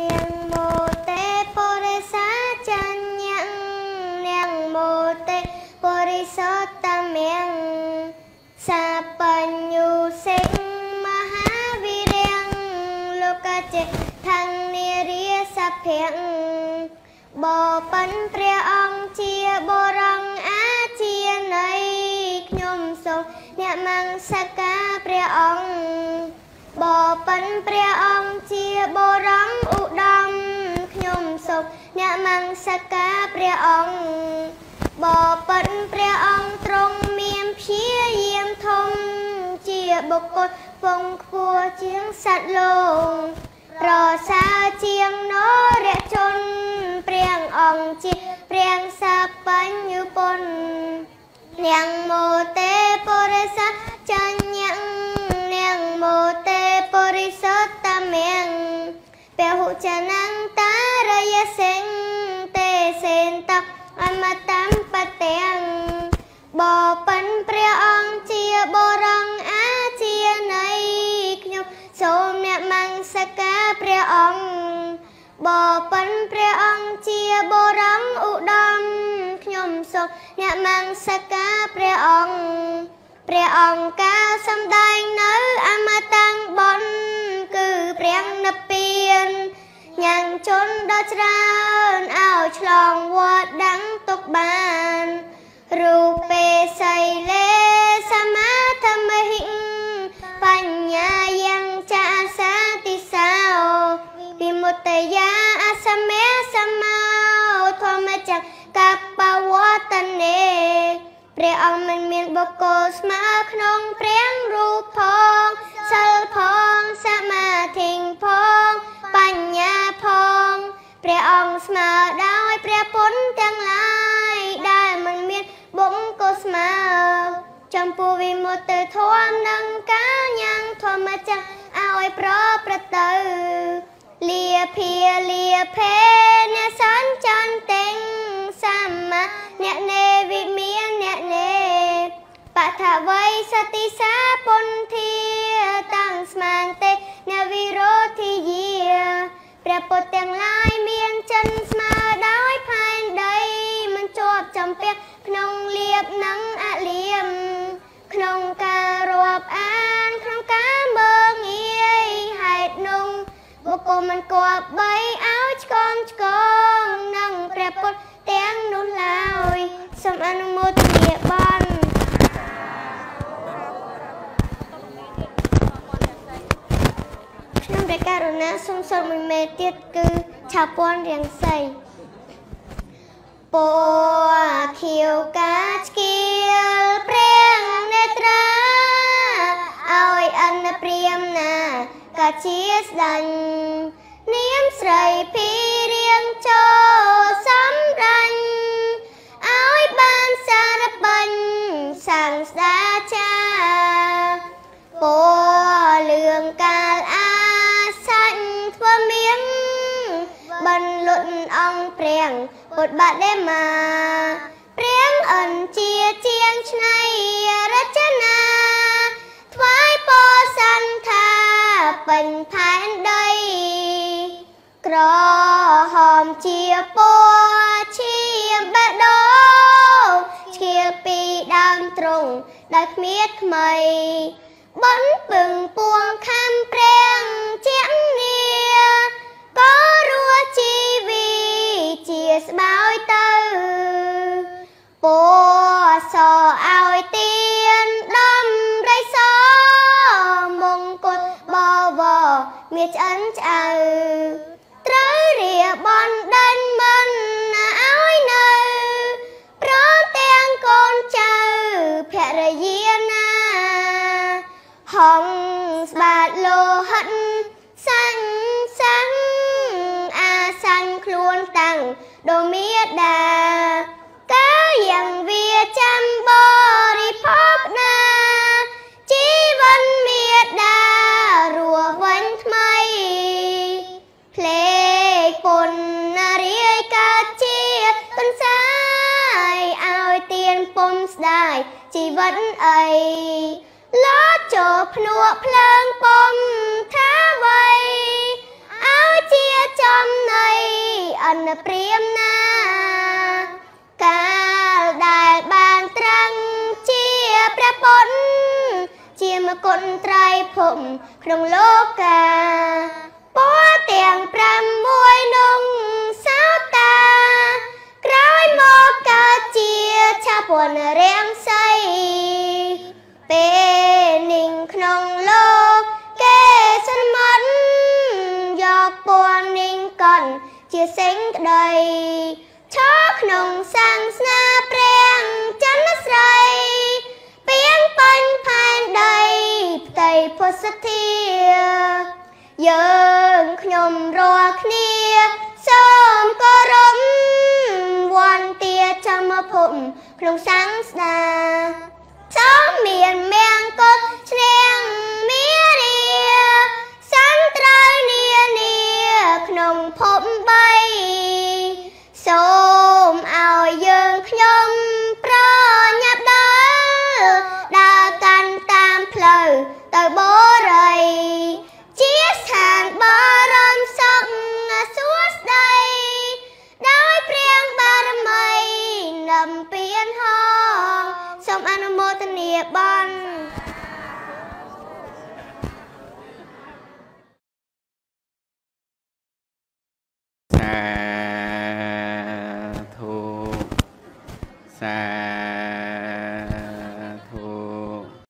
នាងមោតេបរិសាចញ្ញៈនាងមោតេបរិសតមៀងសាបញ្ញុសិង្ហមហាវីរិងលោកចេថងនារីសភៈបបិនព្រះអង្គជាបរងអាជានៃខ្ញុំសូមអ្នកមង្សការព្រះអង្គបបិនព្រះអង្គជាបរមឧត្តមខ្ញុំសុខអ្នកមង្សកាព្រះអង្គបបិនព្រះអង្គទ្រង់មានព្យាយាមធំជាបុគ្គលពងខ្ពស់ជាងសត្វលោកប្រសើរជាងនរជនព្រះអង្គជាព្រះសបញ្ញុពននាងមោទេពរិស័ព្រះអង្គបើប៉ុនព្រះអង្គជាបុរំឧត្តមខ្ញុំសុខអ្នកមង្សកាព្រះអង្គព្រះអង្គកាលសំដែងនៅអមតៈបនគឺព្រះនិព្វានញ៉ាំងជន់ដល់ច្រើនឲ្យឆ្លងវត្តដឹងទុកបាន រូបេសីលេព្រះអង្គមិនមានបុគ្គលស្មើក្នុងព្រះរូបផងសិលផងសមាធិផងបញ្ញាផង ព្រះអង្គស្មើដោយព្រះពុនទាំងឡាយដែលមិនមានបុគ្គលស្មើចំពោះវិមុតទៅធម៌និងការញ៉ាំងធម្មចាឲ្យប្រព្រឹត្តទៅ លាភាលាភេអ្នកសន្ចន្ទិងសម្មាអ្នកនេបថវៃសតិសាពុនធា តាំងស្មាងទេអ្នកវិរោធិយាព្រះពុទ្ធទាំងឡាយមានចិនស្មើដោយផែនដី មិនជាប់ចំពាក់ក្នុងលៀបនិងអលៀមក្នុងការរាប់អានក្នុងការមើងងាយហេតុនោះបុគ្គលមិនគប្បីឲ្យឆ្កងឆ្កងនឹងព្រះពុទ្ធទាំងនោះឡើយសូមអនុមោទនាបានណាសុំសូត្រមួយមេទៀតគឺឆាពាន់រៀងសីពណ៌ខៀវកាឆ្កៀលព្រៀងនេត្រាឲ្យអនព្រាមណា កាជាស្ដាញ់នាមស្រីពីរៀងចូលសំរាញ់ឲ្យបានសារបាញ់សាំងស្ដាសុទ្ធអង្គព្រះពុទ្ធបដិមាព្រះអនជាជាងឆ្នៃរចនាថ្វាយពរសន្តាពេញផែនដីក្រហមជាពណ៌ឈាមបេះដូងឈៀលពីដើមទ្រង់ដោយគ្មានថ្មី បន់ពឹងពួងមាឆ្អិនឆ្អៅត្រូវរៀបនដេញមិនឲ្យនៅព្រមទាំងកូនចៅភរិយាណាហំអន្សាយឲ្យទៀនពុំស្ដាយជីវិតអីលោតចូលភ្នក់ភ្លើងពុំថាវ័យឲ្យជាចំណៃអនព្រាមណា កាលដែលបានត្រង់ជាព្រះពុទ្ធជាមគុណត្រៃភពក្នុងលោកាពរទាំង6នរាំងសីពេលនិងក្នុងលោកគេសន្មត់យកពណ៌និងកនជាសេងក្តីឈរក្នុងសាងស្នាព្រះចន្ទស្រីពីងពេញផែនដីផ្ទៃភុសធាភពក្នុងសង្ស្តាសូមមានមង្គលឈ្នះមេរាសន្ត្រៃនានាក្នុងភព